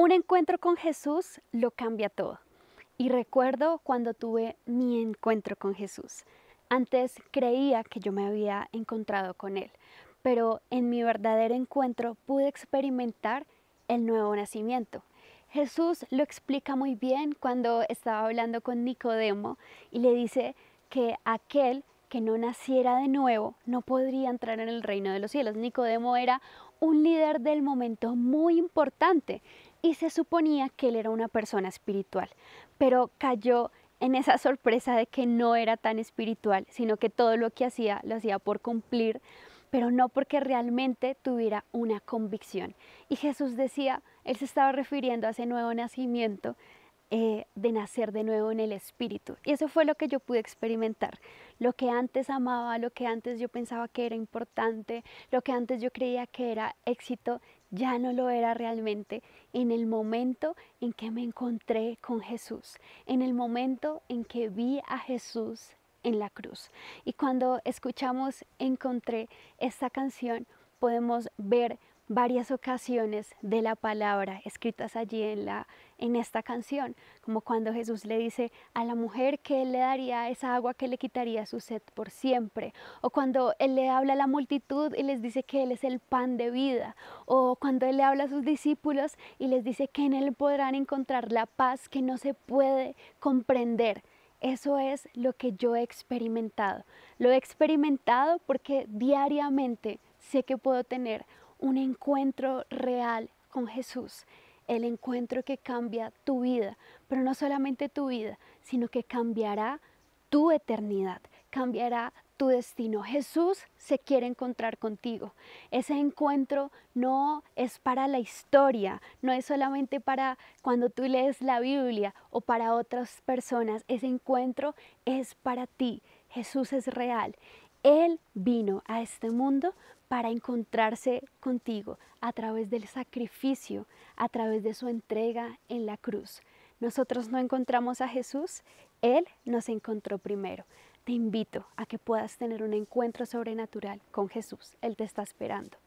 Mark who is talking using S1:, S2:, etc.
S1: Un encuentro con Jesús lo cambia todo. Y recuerdo cuando tuve mi encuentro con Jesús. Antes creía que yo me había encontrado con Él, pero en mi verdadero encuentro pude experimentar el nuevo nacimiento. Jesús lo explica muy bien cuando estaba hablando con Nicodemo y le dice que aquel que no naciera de nuevo no podría entrar en el reino de los cielos. Nicodemo era un líder del momento muy importante y se suponía que él era una persona espiritual, pero cayó en esa sorpresa de que no era tan espiritual, sino que todo lo que hacía lo hacía por cumplir, pero no porque realmente tuviera una convicción. Y Jesús decía, él se estaba refiriendo a ese nuevo nacimiento, eh, de nacer de nuevo en el espíritu. Y eso fue lo que yo pude experimentar. Lo que antes amaba, lo que antes yo pensaba que era importante, lo que antes yo creía que era éxito, ya no lo era realmente en el momento en que me encontré con Jesús, en el momento en que vi a Jesús en la cruz. Y cuando escuchamos Encontré esta canción, podemos ver varias ocasiones de la palabra escritas allí en, la, en esta canción, como cuando Jesús le dice a la mujer que él le daría esa agua que le quitaría su sed por siempre, o cuando él le habla a la multitud y les dice que él es el pan de vida, o cuando él le habla a sus discípulos y les dice que en él podrán encontrar la paz que no se puede comprender. Eso es lo que yo he experimentado. Lo he experimentado porque diariamente sé que puedo tener un encuentro real con Jesús, el encuentro que cambia tu vida, pero no solamente tu vida, sino que cambiará tu eternidad, cambiará tu destino. Jesús se quiere encontrar contigo. Ese encuentro no es para la historia, no es solamente para cuando tú lees la Biblia o para otras personas. Ese encuentro es para ti. Jesús es real él vino a este mundo para encontrarse contigo a través del sacrificio, a través de su entrega en la cruz. Nosotros no encontramos a Jesús, Él nos encontró primero. Te invito a que puedas tener un encuentro sobrenatural con Jesús. Él te está esperando.